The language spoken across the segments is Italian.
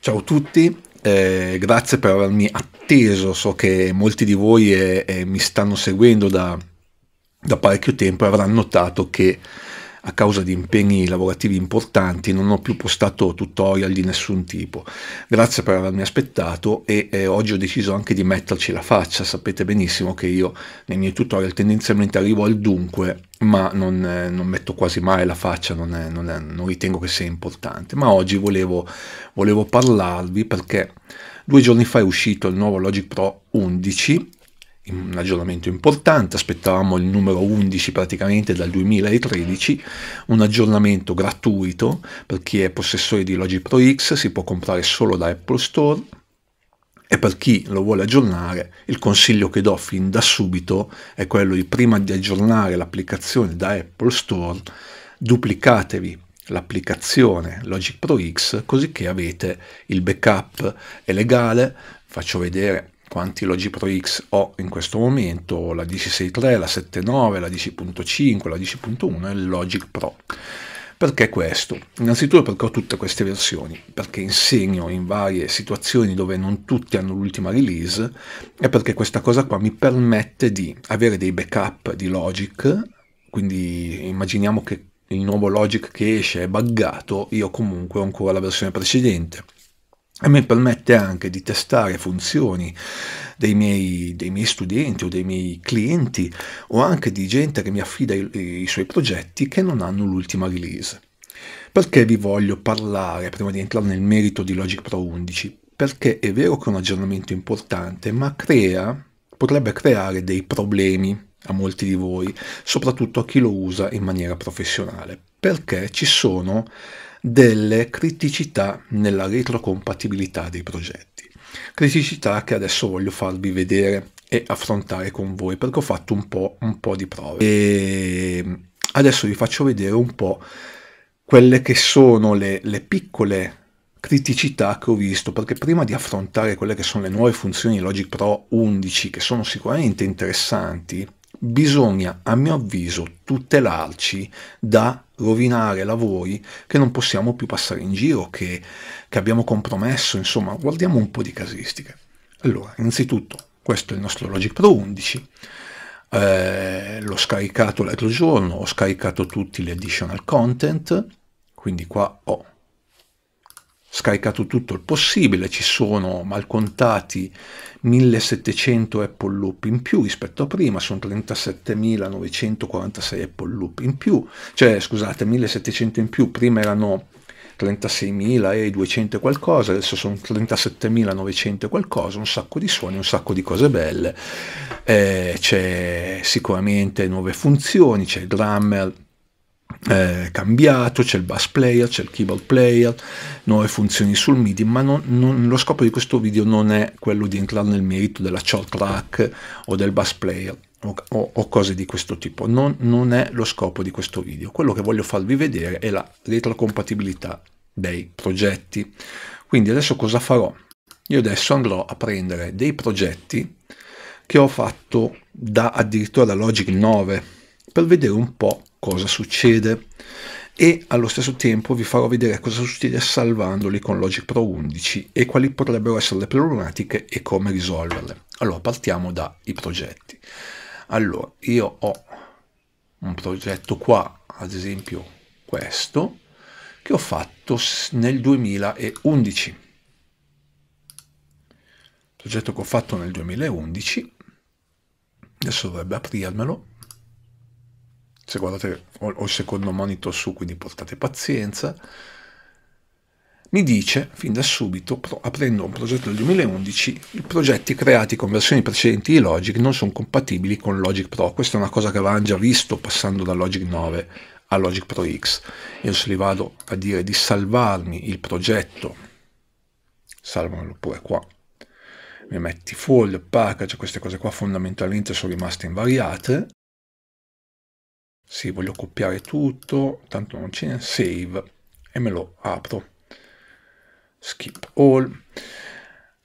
Ciao a tutti, eh, grazie per avermi atteso, so che molti di voi eh, eh, mi stanno seguendo da, da parecchio tempo e avranno notato che a causa di impegni lavorativi importanti non ho più postato tutorial di nessun tipo. Grazie per avermi aspettato e eh, oggi ho deciso anche di metterci la faccia. Sapete benissimo che io nei miei tutorial tendenzialmente arrivo al dunque, ma non, eh, non metto quasi mai la faccia, non, è, non, è, non, ritengo che sia importante. Ma oggi volevo, volevo parlarvi perché due giorni fa è uscito il nuovo Logic Pro 11 un aggiornamento importante, aspettavamo il numero 11 praticamente dal 2013, un aggiornamento gratuito per chi è possessore di Logic Pro X, si può comprare solo da Apple Store e per chi lo vuole aggiornare il consiglio che do fin da subito è quello di prima di aggiornare l'applicazione da Apple Store duplicatevi l'applicazione Logic Pro X così che avete il backup è legale faccio vedere quanti Logi Pro X ho in questo momento, la 16.3, la 79, la 10.5, la 10.1 e il Logic Pro. Perché questo? Innanzitutto perché ho tutte queste versioni, perché insegno in varie situazioni dove non tutti hanno l'ultima release e perché questa cosa qua mi permette di avere dei backup di Logic, quindi immaginiamo che il nuovo Logic che esce è buggato, io comunque ho ancora la versione precedente e mi permette anche di testare funzioni dei miei, dei miei, studenti o dei miei clienti o anche di gente che mi affida i, i suoi progetti che non hanno l'ultima release. Perché vi voglio parlare prima di entrare nel merito di Logic Pro 11? Perché è vero che è un aggiornamento importante, ma crea, potrebbe creare dei problemi a molti di voi, soprattutto a chi lo usa in maniera professionale. Perché ci sono delle criticità nella retrocompatibilità dei progetti. Criticità che adesso voglio farvi vedere e affrontare con voi perché ho fatto un po', un po di prove. E adesso vi faccio vedere un po' quelle che sono le, le piccole criticità che ho visto, perché prima di affrontare quelle che sono le nuove funzioni Logic Pro 11, che sono sicuramente interessanti, bisogna, a mio avviso, tutelarci da rovinare lavori che non possiamo più passare in giro, che, che abbiamo compromesso, insomma, guardiamo un po' di casistiche. Allora, innanzitutto, questo è il nostro Logic Pro 11, eh, l'ho scaricato l'altro giorno, ho scaricato tutti gli additional content, quindi qua ho scaricato tutto il possibile, ci sono malcontati 1700 Apple Loop in più rispetto a prima, sono 37.946 Apple Loop in più, cioè scusate 1700 in più, prima erano 36.200 qualcosa, adesso sono 37.900 qualcosa, un sacco di suoni, un sacco di cose belle, eh, c'è sicuramente nuove funzioni, c'è il Drummer, eh, cambiato, c'è il bass player, c'è il keyboard player, nuove funzioni sul MIDI, ma non, non, lo scopo di questo video non è quello di entrare nel merito della short track o del bass player o, o, o cose di questo tipo, non, non, è lo scopo di questo video. Quello che voglio farvi vedere è la retrocompatibilità dei progetti. Quindi adesso cosa farò? Io adesso andrò a prendere dei progetti che ho fatto da addirittura da Logic 9 per vedere un po' cosa succede e allo stesso tempo vi farò vedere cosa succede salvandoli con Logic Pro 11 e quali potrebbero essere le problematiche e come risolverle. Allora partiamo dai progetti. Allora io ho un progetto qua, ad esempio questo, che ho fatto nel 2011. Progetto che ho fatto nel 2011, adesso dovrebbe aprirmelo se guardate ho il secondo monitor su, quindi portate pazienza, mi dice fin da subito, aprendo un progetto del 2011, i progetti creati con versioni precedenti di Logic non sono compatibili con Logic Pro. Questa è una cosa che avevamo già visto passando da Logic 9 a Logic Pro X. Io se li vado a dire di salvarmi il progetto, salvamelo pure qua, mi metti full, package, cioè queste cose qua fondamentalmente sono rimaste invariate, sì voglio copiare tutto tanto non c'è save e me lo apro skip all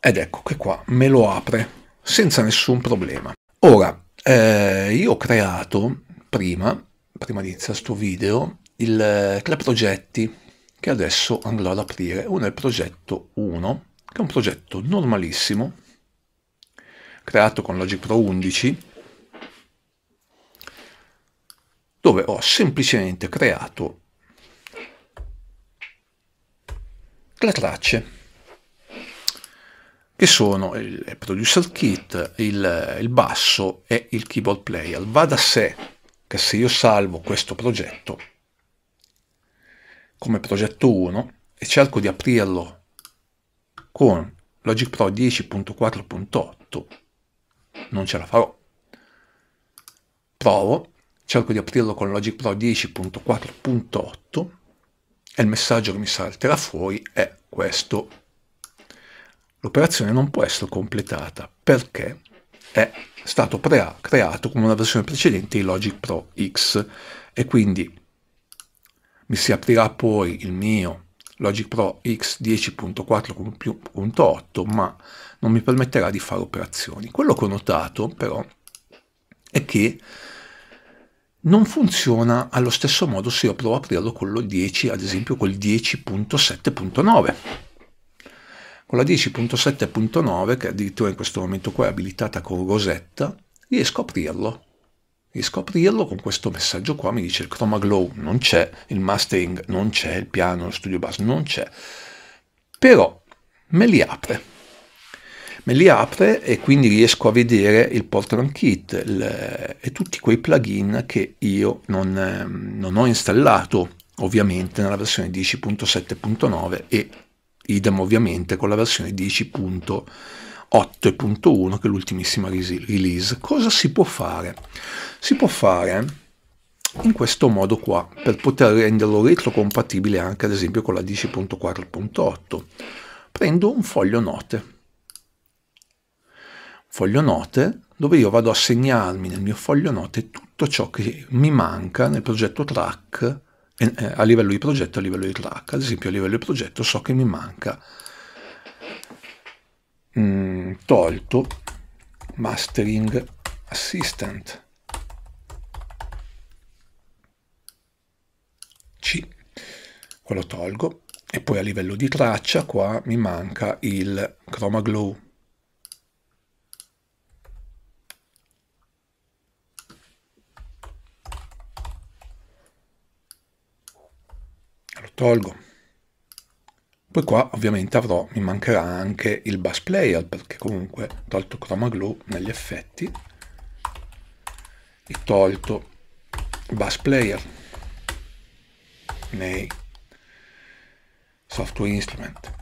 ed ecco che qua me lo apre senza nessun problema ora eh, io ho creato prima prima di iniziare questo video il club progetti che adesso andrò ad aprire uno è il progetto 1 che è un progetto normalissimo creato con Logic Pro 11 dove ho semplicemente creato le tracce che sono il producer kit, il, il, basso e il keyboard player. Va da sé che se io salvo questo progetto come progetto 1 e cerco di aprirlo con Logic Pro 10.4.8 non ce la farò. Provo cerco di aprirlo con Logic Pro 10.4.8 e il messaggio che mi salterà fuori è questo. L'operazione non può essere completata perché è stato creato come una versione precedente di Logic Pro X e quindi mi si aprirà poi il mio Logic Pro X 10.4.8 ma non mi permetterà di fare operazioni. Quello che ho notato però è che non funziona allo stesso modo se io provo a aprirlo con lo 10, ad esempio col 10.7.9. Con la 10.7.9, che addirittura in questo momento qua è abilitata con Rosetta, riesco a aprirlo. Riesco a aprirlo con questo messaggio qua, mi dice il Chroma Glow non c'è, il mastering non c'è, il piano, lo studio bass non c'è. Però me li apre me li apre e quindi riesco a vedere il Portland Kit il, e tutti quei plugin che io non, non ho installato ovviamente nella versione 10.7.9 e idem ovviamente con la versione 10.8.1 che è l'ultimissima release. Cosa si può fare? Si può fare in questo modo qua per poter renderlo retrocompatibile anche ad esempio con la 10.4.8. Prendo un foglio note foglio note dove io vado a segnarmi nel mio foglio note tutto ciò che mi manca nel progetto track eh, eh, a livello di progetto a livello di track. Ad esempio a livello di progetto so che mi manca mm, tolto mastering assistant C. quello tolgo e poi a livello di traccia qua mi manca il chroma glow tolgo poi qua ovviamente avrò mi mancherà anche il bass player perché comunque tolto chroma glue negli effetti e tolto bass player nei software instrument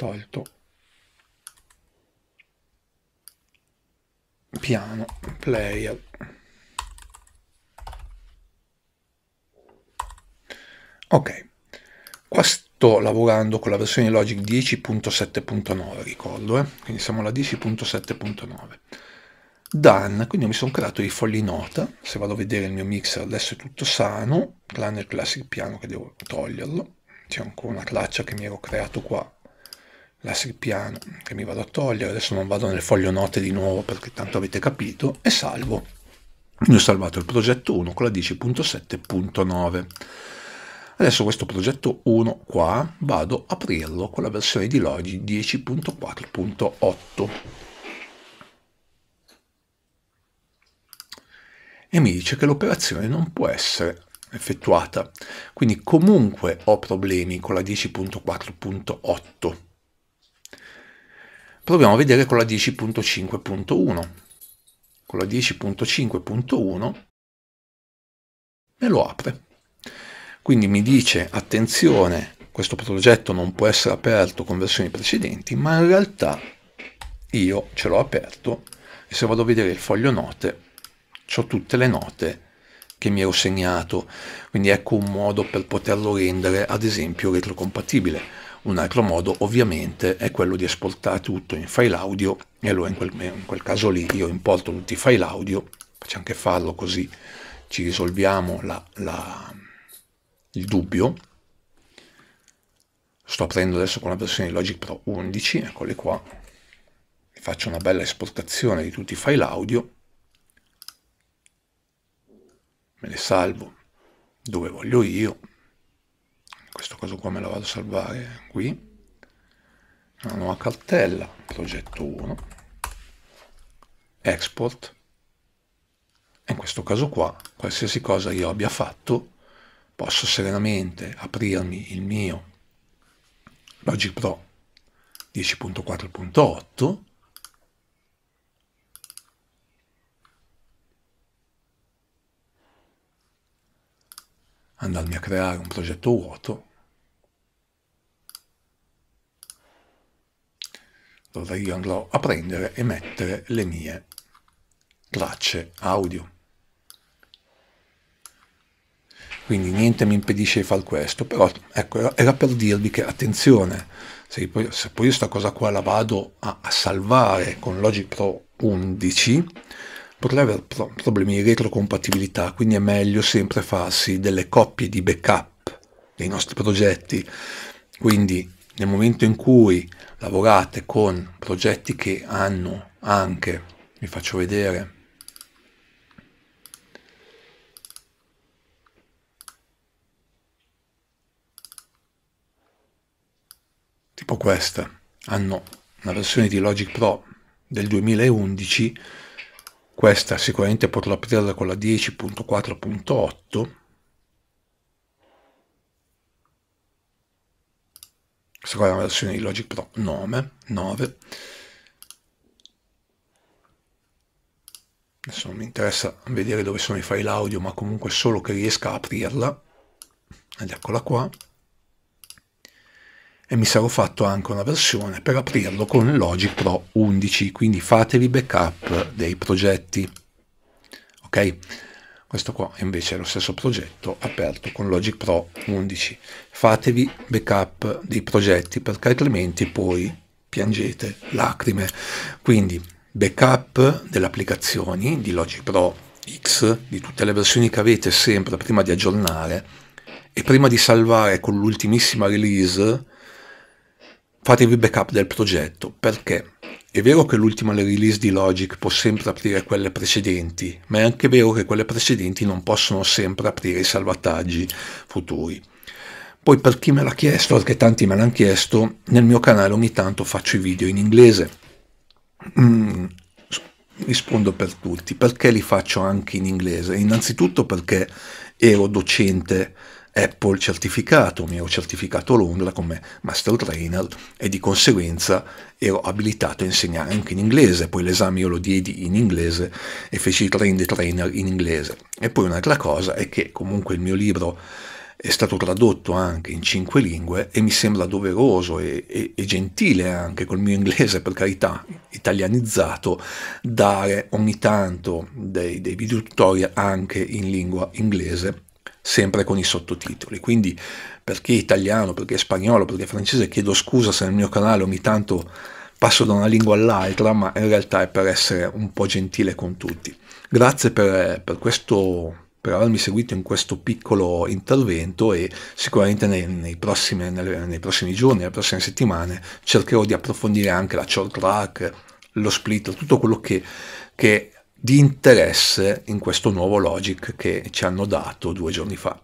tolto piano player ok qua sto lavorando con la versione logic 10.7.9 ricordo eh? quindi siamo alla 10.7.9 done quindi mi sono creato i fogli nota se vado a vedere il mio mixer adesso è tutto sano tranne il classic piano che devo toglierlo c'è ancora una traccia che mi ero creato qua la Sirpiana che mi vado a togliere, adesso non vado nel foglio note di nuovo perché tanto avete capito, e salvo. Mi ho salvato il progetto 1 con la 10.7.9. Adesso questo progetto 1 qua vado a aprirlo con la versione di Logi 10.4.8. E mi dice che l'operazione non può essere effettuata. Quindi comunque ho problemi con la 10.4.8 proviamo a vedere con la 10.5.1. Con la 10.5.1 me lo apre. Quindi mi dice, attenzione, questo progetto non può essere aperto con versioni precedenti, ma in realtà io ce l'ho aperto e se vado a vedere il foglio note, ho tutte le note che mi ero segnato. Quindi ecco un modo per poterlo rendere, ad esempio, retrocompatibile un altro modo ovviamente è quello di esportare tutto in file audio e allora in quel, in quel caso lì io importo tutti i file audio, faccio anche farlo così ci risolviamo la, la, il dubbio. Sto aprendo adesso con la versione di Logic Pro 11, eccole qua, faccio una bella esportazione di tutti i file audio, me le salvo dove voglio io, questo caso qua me la vado a salvare qui una nuova cartella progetto 1 export e in questo caso qua qualsiasi cosa io abbia fatto posso serenamente aprirmi il mio Logic Pro 10.4.8 andarmi a creare un progetto vuoto, allora io andrò a prendere e mettere le mie tracce audio. Quindi niente mi impedisce di fare questo, però ecco, era per dirvi che attenzione, se poi, se poi io cosa qua la vado a, a salvare con Logic Pro 11, potrebbe avere pro- problemi di retrocompatibilità, quindi è meglio sempre farsi delle coppie di backup dei nostri progetti. Quindi nel momento in cui lavorate con progetti che hanno anche, vi faccio vedere, tipo questa, hanno una versione di Logic Pro del 2011 questa sicuramente potrò aprirla con la 10.4.8 questa è una versione di Logic Pro 9, 9. adesso non mi interessa vedere dove sono i file audio ma comunque solo che riesca a aprirla ed eccola qua e mi sarò fatto anche una versione per aprirlo con Logic Pro 11, quindi fatevi backup dei progetti. Ok? Questo qua invece è lo stesso progetto aperto con Logic Pro 11. Fatevi backup dei progetti perché altrimenti poi piangete lacrime. Quindi backup delle applicazioni di Logic Pro X, di tutte le versioni che avete sempre prima di aggiornare e prima di salvare con l'ultimissima release fatevi backup del progetto perché è vero che l'ultima release di Logic può sempre aprire quelle precedenti, ma è anche vero che quelle precedenti non possono sempre aprire i salvataggi futuri. Poi per chi me l'ha chiesto, perché tanti me l'hanno chiesto, nel mio canale ogni tanto faccio i video in inglese. Mm, rispondo per tutti, perché li faccio anche in inglese? Innanzitutto perché ero docente Apple certificato, mi ero certificato a Londra come master trainer e di conseguenza ero abilitato a insegnare anche in inglese, poi l'esame io lo diedi in inglese e feci il train the trainer in inglese. E poi un'altra cosa è che comunque il mio libro è stato tradotto anche in cinque lingue e mi sembra doveroso e, e, e, gentile anche col mio inglese, per carità, italianizzato, dare ogni tanto dei, dei video tutorial anche in lingua inglese sempre con i sottotitoli. Quindi perché italiano, perché spagnolo, perché francese, chiedo scusa se nel mio canale ogni tanto passo da una lingua all'altra, ma in realtà è per essere un po' gentile con tutti. Grazie per, per, questo, per avermi seguito in questo piccolo intervento e sicuramente nei, nei, prossimi, nelle, nei prossimi giorni, nelle prossime settimane cercherò di approfondire anche la short track, lo split, tutto quello che, che di interesse in questo nuovo logic che ci hanno dato due giorni fa.